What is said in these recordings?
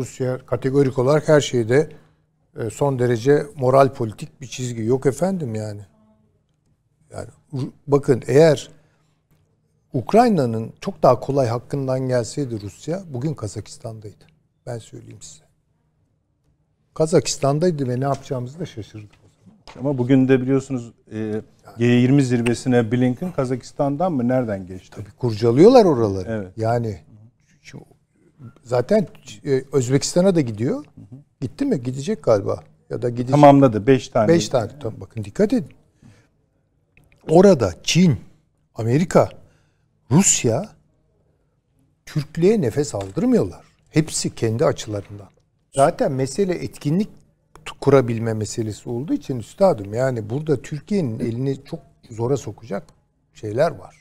Rusya kategorik olarak her şeyde e, son derece moral politik bir çizgi. Yok efendim yani. Yani bakın eğer Ukrayna'nın çok daha kolay hakkından gelseydi Rusya bugün Kazakistan'daydı. Ben söyleyeyim size. Kazakistan'daydı ve ne yapacağımızı da şaşırdık. Ama bugün de biliyorsunuz e, G20 zirvesine Blinken Kazakistan'dan mı nereden geçti? Tabii kurcalıyorlar oraları. Evet. Yani zaten e, Özbekistan'a da gidiyor. Gitti mi? Gidecek galiba. Ya da gidecek. Tamamladı. Beş tane. Beş tane. Tamam, bakın dikkat edin. Orada Çin, Amerika, Rusya Türklüğe nefes aldırmıyorlar. Hepsi kendi açılarından. Zaten mesele etkinlik kurabilme meselesi olduğu için üstadım yani burada Türkiye'nin elini çok zora sokacak şeyler var.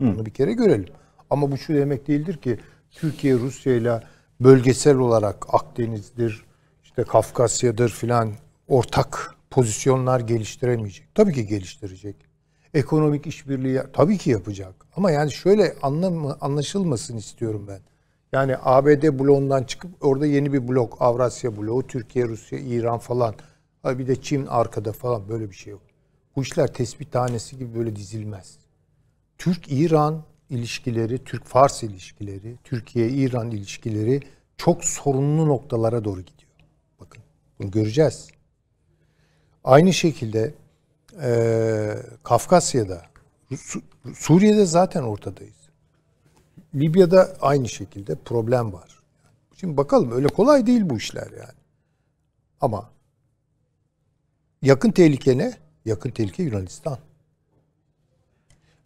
Bunu bir kere görelim. Ama bu şu demek değildir ki Türkiye Rusya ile bölgesel olarak Akdeniz'dir, işte Kafkasya'dır filan ortak pozisyonlar geliştiremeyecek. Tabii ki geliştirecek. Ekonomik işbirliği tabii ki yapacak. Ama yani şöyle anlaşılmasın istiyorum ben. Yani ABD bloğundan çıkıp orada yeni bir blok, Avrasya bloğu, Türkiye, Rusya, İran falan. bir de Çin arkada falan böyle bir şey yok. Bu işler tespit tanesi gibi böyle dizilmez. Türk, İran, ilişkileri, Türk-Fars ilişkileri, Türkiye-İran ilişkileri çok sorunlu noktalara doğru gidiyor. Bakın bunu göreceğiz. Aynı şekilde e, Kafkasya'da, Su Suriye'de zaten ortadayız. Libya'da aynı şekilde problem var. Şimdi bakalım öyle kolay değil bu işler yani. Ama yakın tehlike ne? Yakın tehlike Yunanistan.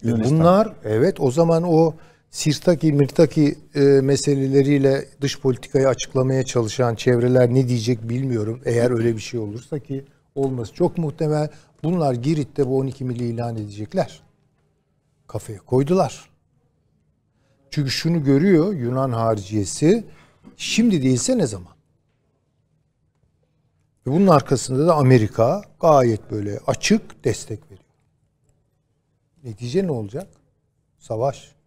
E, Yunanistan. Bunlar evet o zaman o Sirtaki, Mirtaki e, meseleleriyle dış politikayı açıklamaya çalışan çevreler ne diyecek bilmiyorum. Eğer öyle bir şey olursa ki olması çok muhtemel. Bunlar Girit'te bu 12 mili ilan edecekler. Kafaya koydular. Çünkü şunu görüyor Yunan harciyesi. Şimdi değilse ne zaman? Ve bunun arkasında da Amerika gayet böyle açık destek veriyor. Netice ne olacak? Savaş.